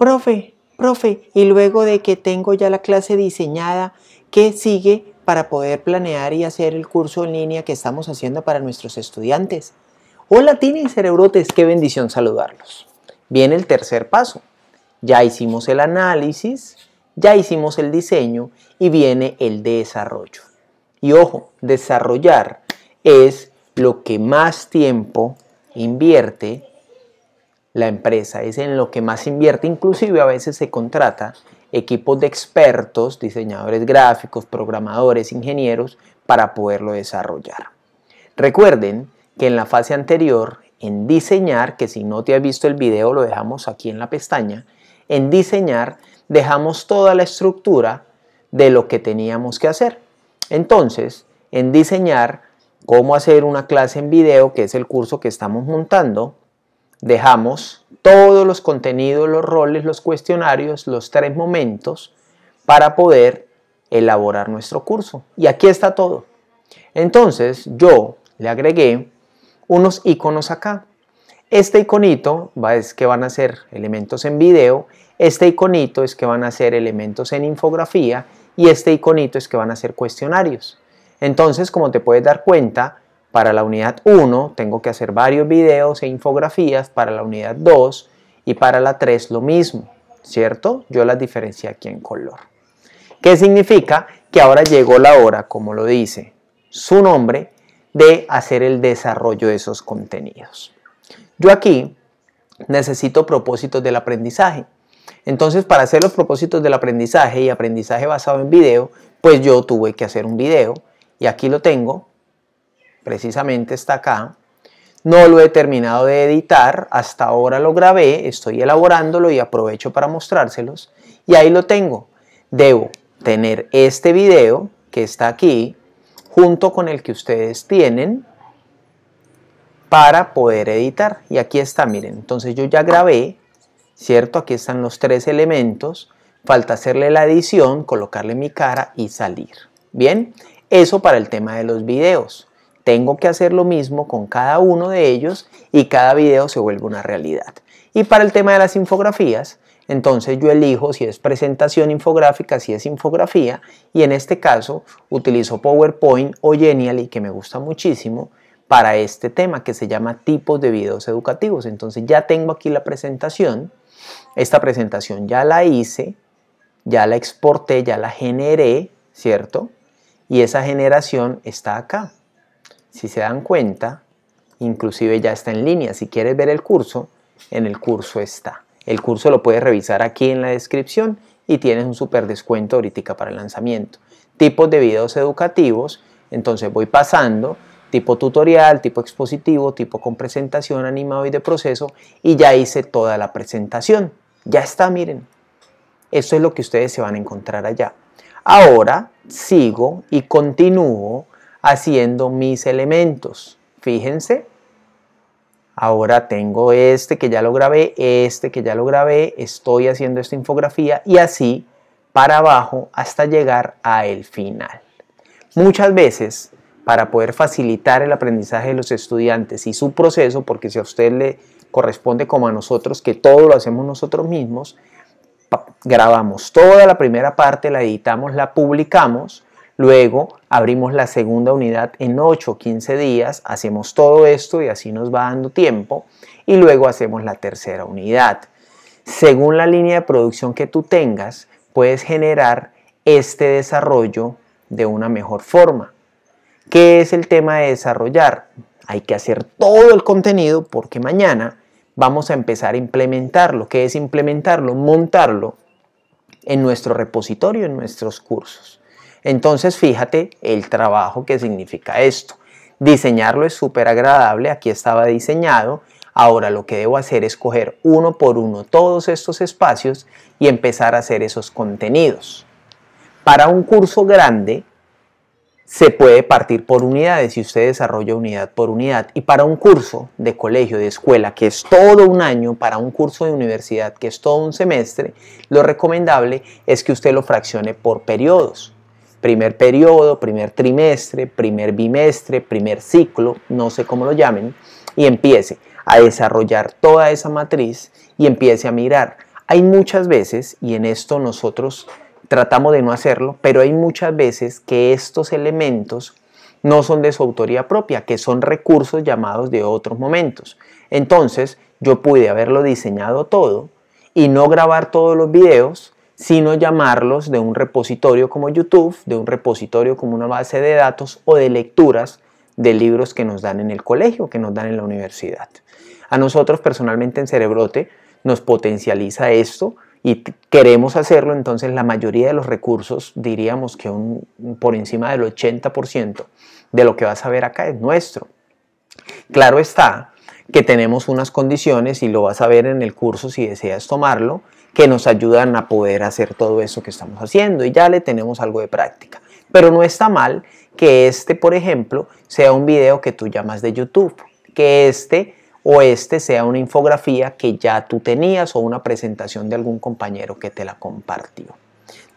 profe, profe, y luego de que tengo ya la clase diseñada, ¿qué sigue para poder planear y hacer el curso en línea que estamos haciendo para nuestros estudiantes? Hola Tini y Cerebrotes, qué bendición saludarlos. Viene el tercer paso. Ya hicimos el análisis, ya hicimos el diseño y viene el desarrollo. Y ojo, desarrollar es lo que más tiempo invierte la empresa, es en lo que más invierte, inclusive a veces se contrata equipos de expertos, diseñadores gráficos, programadores, ingenieros, para poderlo desarrollar. Recuerden que en la fase anterior, en diseñar, que si no te has visto el video lo dejamos aquí en la pestaña, en diseñar dejamos toda la estructura de lo que teníamos que hacer. Entonces, en diseñar, cómo hacer una clase en video, que es el curso que estamos montando, dejamos todos los contenidos, los roles, los cuestionarios, los tres momentos para poder elaborar nuestro curso. Y aquí está todo. Entonces yo le agregué unos iconos acá. Este iconito es que van a ser elementos en video, este iconito es que van a ser elementos en infografía y este iconito es que van a ser cuestionarios. Entonces, como te puedes dar cuenta, para la unidad 1 tengo que hacer varios videos e infografías, para la unidad 2 y para la 3 lo mismo, ¿cierto? Yo las diferencié aquí en color. ¿Qué significa? Que ahora llegó la hora, como lo dice su nombre, de hacer el desarrollo de esos contenidos. Yo aquí necesito propósitos del aprendizaje. Entonces, para hacer los propósitos del aprendizaje y aprendizaje basado en video, pues yo tuve que hacer un video y aquí lo tengo precisamente está acá. No lo he terminado de editar, hasta ahora lo grabé, estoy elaborándolo y aprovecho para mostrárselos. Y ahí lo tengo. Debo tener este video que está aquí junto con el que ustedes tienen para poder editar. Y aquí está, miren. Entonces yo ya grabé, ¿cierto? Aquí están los tres elementos. Falta hacerle la edición, colocarle mi cara y salir. Bien, eso para el tema de los videos tengo que hacer lo mismo con cada uno de ellos y cada video se vuelve una realidad. Y para el tema de las infografías, entonces yo elijo si es presentación infográfica, si es infografía, y en este caso utilizo PowerPoint o Genially, que me gusta muchísimo, para este tema que se llama tipos de videos educativos. Entonces ya tengo aquí la presentación, esta presentación ya la hice, ya la exporté, ya la generé, ¿cierto? Y esa generación está acá si se dan cuenta, inclusive ya está en línea. Si quieres ver el curso, en el curso está. El curso lo puedes revisar aquí en la descripción y tienes un super descuento ahorita para el lanzamiento. Tipos de videos educativos, entonces voy pasando, tipo tutorial, tipo expositivo, tipo con presentación animado y de proceso y ya hice toda la presentación. Ya está, miren. Eso es lo que ustedes se van a encontrar allá. Ahora sigo y continúo haciendo mis elementos. Fíjense, ahora tengo este que ya lo grabé, este que ya lo grabé, estoy haciendo esta infografía y así para abajo hasta llegar a el final. Muchas veces, para poder facilitar el aprendizaje de los estudiantes y su proceso, porque si a usted le corresponde como a nosotros, que todo lo hacemos nosotros mismos, grabamos toda la primera parte, la editamos, la publicamos, Luego abrimos la segunda unidad en 8 o 15 días, hacemos todo esto y así nos va dando tiempo. Y luego hacemos la tercera unidad. Según la línea de producción que tú tengas, puedes generar este desarrollo de una mejor forma. ¿Qué es el tema de desarrollar? Hay que hacer todo el contenido porque mañana vamos a empezar a implementarlo. ¿Qué es implementarlo? Montarlo en nuestro repositorio, en nuestros cursos. Entonces fíjate el trabajo que significa esto. Diseñarlo es súper agradable, aquí estaba diseñado. Ahora lo que debo hacer es coger uno por uno todos estos espacios y empezar a hacer esos contenidos. Para un curso grande se puede partir por unidades y usted desarrolla unidad por unidad. Y para un curso de colegio, de escuela, que es todo un año, para un curso de universidad, que es todo un semestre, lo recomendable es que usted lo fraccione por periodos primer periodo, primer trimestre, primer bimestre, primer ciclo, no sé cómo lo llamen, y empiece a desarrollar toda esa matriz y empiece a mirar. Hay muchas veces, y en esto nosotros tratamos de no hacerlo, pero hay muchas veces que estos elementos no son de su autoría propia, que son recursos llamados de otros momentos. Entonces, yo pude haberlo diseñado todo y no grabar todos los videos sino llamarlos de un repositorio como YouTube, de un repositorio como una base de datos o de lecturas de libros que nos dan en el colegio, que nos dan en la universidad. A nosotros personalmente en Cerebrote nos potencializa esto y queremos hacerlo, entonces la mayoría de los recursos, diríamos que por encima del 80% de lo que vas a ver acá es nuestro. Claro está que tenemos unas condiciones y lo vas a ver en el curso si deseas tomarlo, que nos ayudan a poder hacer todo eso que estamos haciendo y ya le tenemos algo de práctica. Pero no está mal que este, por ejemplo, sea un video que tú llamas de YouTube, que este o este sea una infografía que ya tú tenías o una presentación de algún compañero que te la compartió.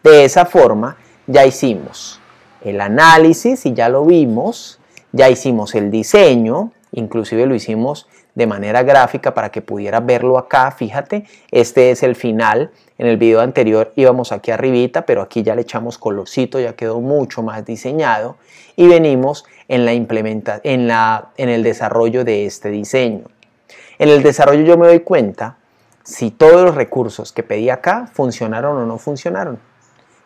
De esa forma ya hicimos el análisis y ya lo vimos, ya hicimos el diseño, inclusive lo hicimos de manera gráfica para que pudiera verlo acá, fíjate, este es el final, en el video anterior íbamos aquí arribita, pero aquí ya le echamos colorcito, ya quedó mucho más diseñado y venimos en, la implementa en, la, en el desarrollo de este diseño. En el desarrollo yo me doy cuenta si todos los recursos que pedí acá funcionaron o no funcionaron.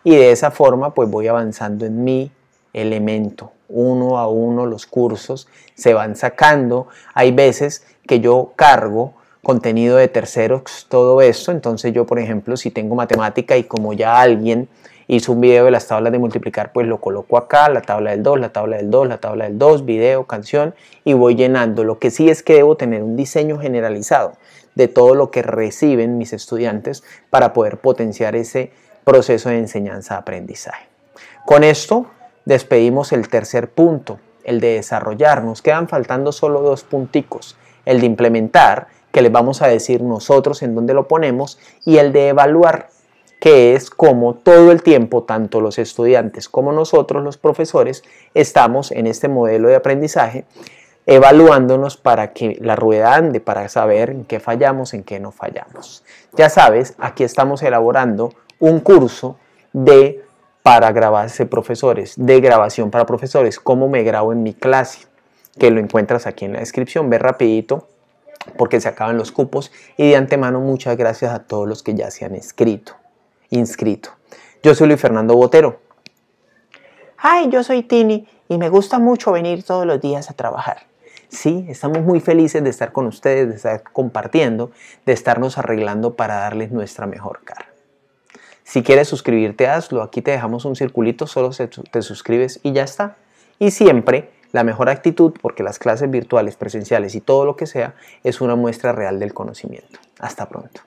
Y de esa forma pues voy avanzando en mi elemento. Uno a uno los cursos se van sacando. Hay veces que yo cargo contenido de terceros, todo eso. Entonces yo, por ejemplo, si tengo matemática y como ya alguien hizo un video de las tablas de multiplicar, pues lo coloco acá, la tabla del 2, la tabla del 2, la tabla del 2, video, canción y voy llenando. Lo que sí es que debo tener un diseño generalizado de todo lo que reciben mis estudiantes para poder potenciar ese proceso de enseñanza-aprendizaje. Con esto despedimos el tercer punto, el de desarrollar. Nos quedan faltando solo dos punticos el de implementar, que les vamos a decir nosotros en dónde lo ponemos, y el de evaluar, que es como todo el tiempo, tanto los estudiantes como nosotros, los profesores, estamos en este modelo de aprendizaje evaluándonos para que la rueda ande, para saber en qué fallamos, en qué no fallamos. Ya sabes, aquí estamos elaborando un curso de para grabarse profesores, de grabación para profesores, cómo me grabo en mi clase que lo encuentras aquí en la descripción. Ve rapidito porque se acaban los cupos y de antemano muchas gracias a todos los que ya se han escrito, inscrito. Yo soy Luis Fernando Botero. Ay, yo soy Tini y me gusta mucho venir todos los días a trabajar. Sí, estamos muy felices de estar con ustedes, de estar compartiendo, de estarnos arreglando para darles nuestra mejor cara. Si quieres suscribirte, hazlo. Aquí te dejamos un circulito, solo te suscribes y ya está. Y siempre la mejor actitud, porque las clases virtuales, presenciales y todo lo que sea, es una muestra real del conocimiento. Hasta pronto.